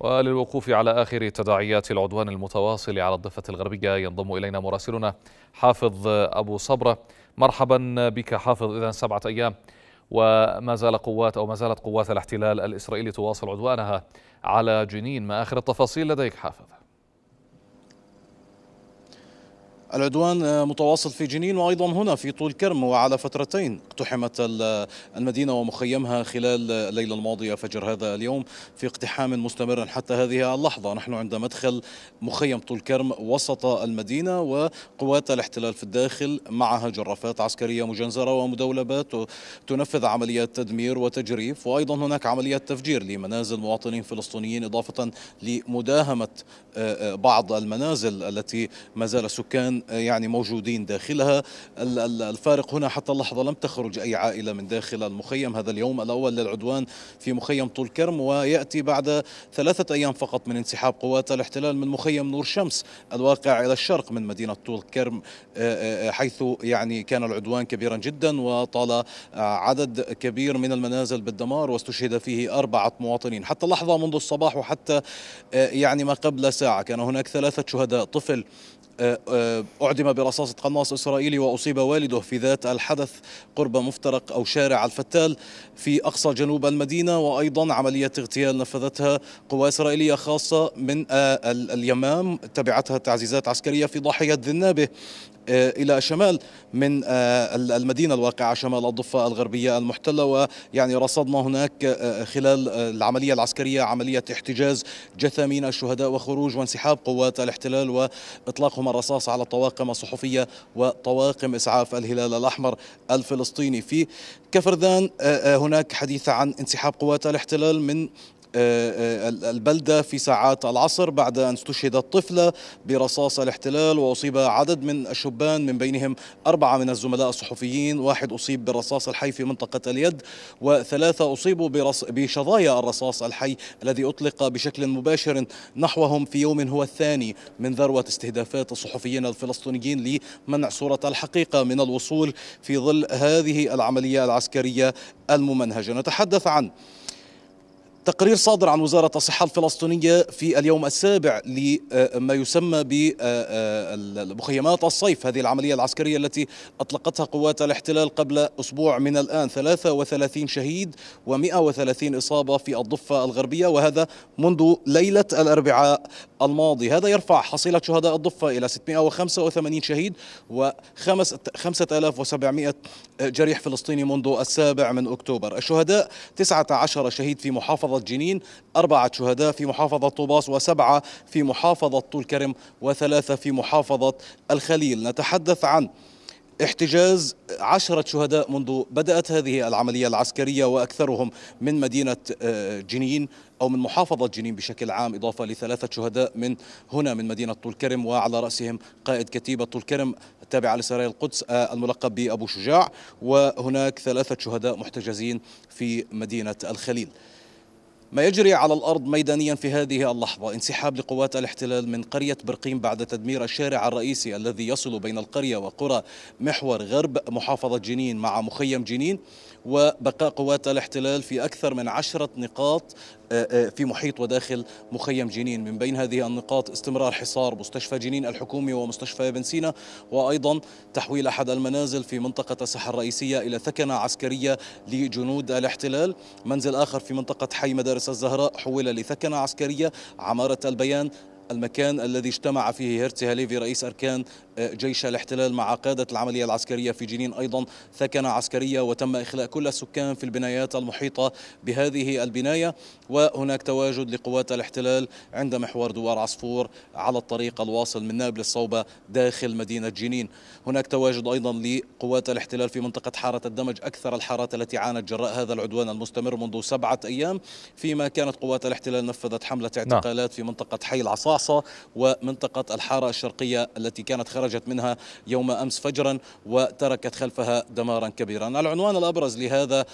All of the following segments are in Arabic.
وللوقوف على آخر تداعيات العدوان المتواصل على الضفة الغربية ينضم إلينا مراسلنا حافظ أبو صبرة مرحبا بك حافظ إذا سبعة أيام وما زال قوات أو ما زالت قوات الاحتلال الإسرائيلي تواصل عدوانها على جنين ما آخر التفاصيل لديك حافظ العدوان آه، متواصل في جنين وأيضا هنا في طول كرم وعلى فترتين اقتحمت المدينة ومخيمها خلال الليلة الماضية فجر هذا اليوم في اقتحام مستمر حتى هذه اللحظة نحن عند مدخل مخيم طول كرم وسط المدينة وقوات الاحتلال في الداخل معها جرافات عسكرية مجنزرة ومدولبات تنفذ عمليات تدمير وتجريف وأيضا هناك عمليات تفجير لمنازل مواطنين فلسطينيين إضافة لمداهمة آه، آه، بعض المنازل التي ما زال سكان يعني موجودين داخلها الفارق هنا حتى اللحظه لم تخرج اي عائله من داخل المخيم هذا اليوم الاول للعدوان في مخيم طول كرم وياتي بعد ثلاثه ايام فقط من انسحاب قوات الاحتلال من مخيم نور شمس الواقع الى الشرق من مدينه طول كرم آه، آه، آه، حيث يعني كان العدوان كبيرا جدا وطال عدد كبير من المنازل بالدمار واستشهد فيه اربعه مواطنين حتى اللحظه منذ الصباح وحتى يعني ما قبل ساعه كان هناك ثلاثه شهداء طفل آه، آه، أعدم برصاصة قناص إسرائيلي وأصيب والده في ذات الحدث قرب مفترق أو شارع الفتال في أقصى جنوب المدينة وأيضا عملية اغتيال نفذتها قوى إسرائيلية خاصة من آه، اليمام تبعتها تعزيزات عسكرية في ضاحية ذنابه الى شمال من المدينه الواقعه شمال الضفه الغربيه المحتله ويعني رصدنا هناك خلال العمليه العسكريه عمليه احتجاز جثامين الشهداء وخروج وانسحاب قوات الاحتلال واطلاقهم الرصاص على طواقم صحفية وطواقم إسعاف الهلال الأحمر الفلسطيني في كفردان آه، آه، هناك حديث عن انسحاب قوات الاحتلال من آه، آه، البلدة في ساعات العصر بعد أن استشهدت طفلة برصاص الاحتلال وأصيب عدد من الشبان من بينهم أربعة من الزملاء الصحفيين واحد أصيب بالرصاص الحي في منطقة اليد وثلاثة أصيبوا بشظايا الرصاص الحي الذي أطلق بشكل مباشر نحوهم في يوم هو الثاني من ذروة استهدافات الصحفيين الفلسطينيين لمنع صورة الحقيقة من الوصول في ظل هذه العملية العسكرية الممنهجة نتحدث عن تقرير صادر عن وزارة الصحة الفلسطينية في اليوم السابع لما يسمى بمخيمات آه، آه، الصيف هذه العملية العسكرية التي أطلقتها قوات الاحتلال قبل أسبوع من الآن 33 شهيد و130 إصابة في الضفة الغربية وهذا منذ ليلة الأربعاء الماضي هذا يرفع حصيلة شهداء الضفة إلى 685 شهيد و5700 جريح فلسطيني منذ السابع من أكتوبر الشهداء 19 شهيد في محافظة محافظة جنين أربعة شهداء في محافظة طوباس وسبعة في محافظة طول كرم وثلاثة في محافظة الخليل نتحدث عن احتجاز عشرة شهداء منذ بدأت هذه العملية العسكرية وأكثرهم من مدينة آه، جنين أو من محافظة جنين بشكل عام إضافة لثلاثة شهداء من هنا من مدينة طول كرم وعلى رأسهم قائد كتيبة طول كرم التابعة لسرايا القدس آه، الملقب بأبو شجاع وهناك ثلاثة شهداء محتجزين في مدينة الخليل ما يجري على الأرض ميدانيا في هذه اللحظة انسحاب لقوات الاحتلال من قرية برقيم بعد تدمير الشارع الرئيسي الذي يصل بين القرية وقرى محور غرب محافظة جنين مع مخيم جنين وبقاء قوات الاحتلال في أكثر من عشرة نقاط آه، آه، في محيط وداخل مخيم جنين من بين هذه النقاط استمرار حصار مستشفى جنين الحكومي ومستشفى ابن سينا وأيضا تحويل أحد المنازل في منطقة الساحة الرئيسية إلى ثكنة عسكرية لجنود الاحتلال منزل آخر في منطقة حي مدارس الزهراء حول لثكنة عسكرية عمارة البيان المكان الذي اجتمع فيه هيرتي هاليفي رئيس أركان جيش الاحتلال مع قادة العملية العسكرية في جنين أيضا ثكنة عسكرية وتم إخلاء كل السكان في البنايات المحيطة بهذه البناية وهناك تواجد لقوات الاحتلال عند محور دوار عصفور على الطريق الواصل من نابلس صوبة داخل مدينة جنين هناك تواجد أيضا لقوات الاحتلال في منطقة حارة الدمج أكثر الحارات التي عانت جراء هذا العدوان المستمر منذ سبعة أيام فيما كانت قوات الاحتلال نفذت حملة نعم. اعتقالات في منطقة حي العصاصة ومنطقة الحارة الشرقية التي كانت خرجت خرجت منها يوم أمس فجرا وتركت خلفها دمارا كبيرا العنوان الأبرز لهذا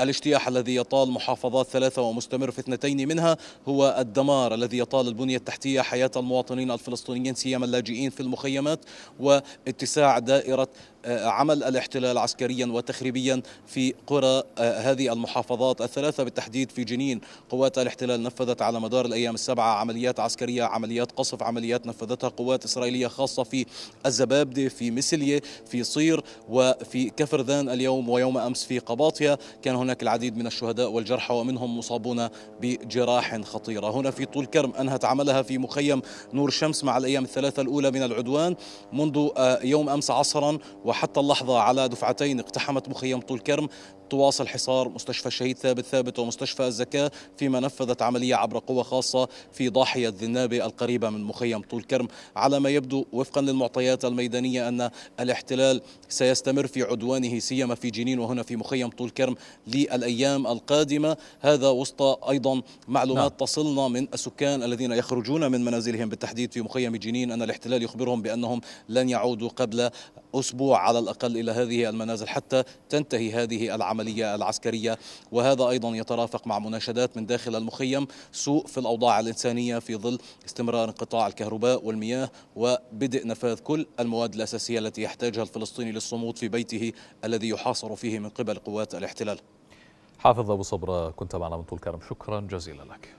الاجتياح الذي يطال محافظات ثلاثة ومستمر في اثنتين منها هو الدمار الذي يطال البنية التحتية حياة المواطنين الفلسطينيين سيما اللاجئين في المخيمات واتساع دائرة عمل الاحتلال عسكريا وتخريبيا في قرى آه، هذه المحافظات الثلاثة بالتحديد في جنين قوات الاحتلال نفذت على مدار الأيام السبعة عمليات عسكرية عمليات قصف عمليات نفذتها قوات إسرائيلية خاصة في الزبابدة في مسلية في صير وفي كفرذان اليوم ويوم أمس في قباطية كان هناك العديد من الشهداء والجرحى ومنهم مصابون بجراح خطيرة هنا في طول كرم أنهت عملها في مخيم نور شمس مع الأيام الثلاثة الأولى من العدوان منذ آه، يوم أمس عصرا وحتى اللحظة على دفعتين اقتحمت مخيم طول كرم تواصل حصار مستشفى الشهيد ثابت ثابت ومستشفى الزكاة فيما نفذت عملية عبر قوة خاصة في ضاحية ذنابة القريبة من مخيم طول كرم على ما يبدو وفقا للمعطيات الميدانية أن الاحتلال سيستمر في عدوانه سيما في جنين وهنا في مخيم طول كرم للأيام القادمة هذا وسط أيضا معلومات نعم. تصلنا من السكان الذين يخرجون من منازلهم بالتحديد في مخيم جنين أن الاحتلال يخبرهم بأنهم لن يعودوا قبل أسبوع على الأقل إلى هذه المنازل حتى تنتهي هذه العملية العملية العسكرية وهذا أيضا يترافق مع مناشدات من داخل المخيم سوء في الأوضاع الإنسانية في ظل استمرار انقطاع الكهرباء والمياه وبدء نفاذ كل المواد الأساسية التي يحتاجها الفلسطيني للصمود في بيته الذي يحاصر فيه من قبل قوات الاحتلال حافظ أبو صبرة كنت معنا من طول كرم شكرا جزيلا لك